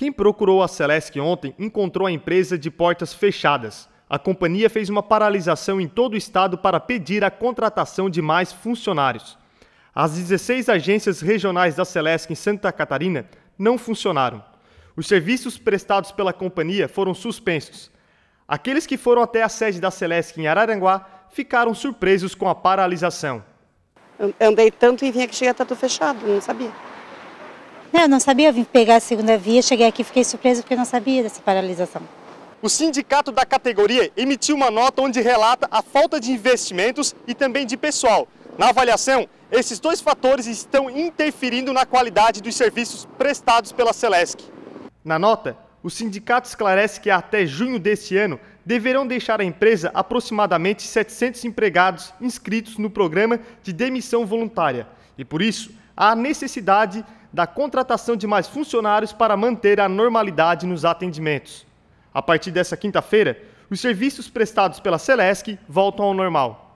Quem procurou a Celesc ontem encontrou a empresa de portas fechadas. A companhia fez uma paralisação em todo o estado para pedir a contratação de mais funcionários. As 16 agências regionais da Celesc em Santa Catarina não funcionaram. Os serviços prestados pela companhia foram suspensos. Aqueles que foram até a sede da Celesc em Araranguá ficaram surpresos com a paralisação. andei tanto e vinha que chega tá tudo fechado, não sabia. Eu não sabia, eu vim pegar a segunda via, cheguei aqui e fiquei surpreso porque não sabia dessa paralisação. O sindicato da categoria emitiu uma nota onde relata a falta de investimentos e também de pessoal. Na avaliação, esses dois fatores estão interferindo na qualidade dos serviços prestados pela Celesc. Na nota, o sindicato esclarece que até junho deste ano deverão deixar a empresa aproximadamente 700 empregados inscritos no programa de demissão voluntária. E por isso, há necessidade da contratação de mais funcionários para manter a normalidade nos atendimentos. A partir dessa quinta-feira, os serviços prestados pela Celesc voltam ao normal.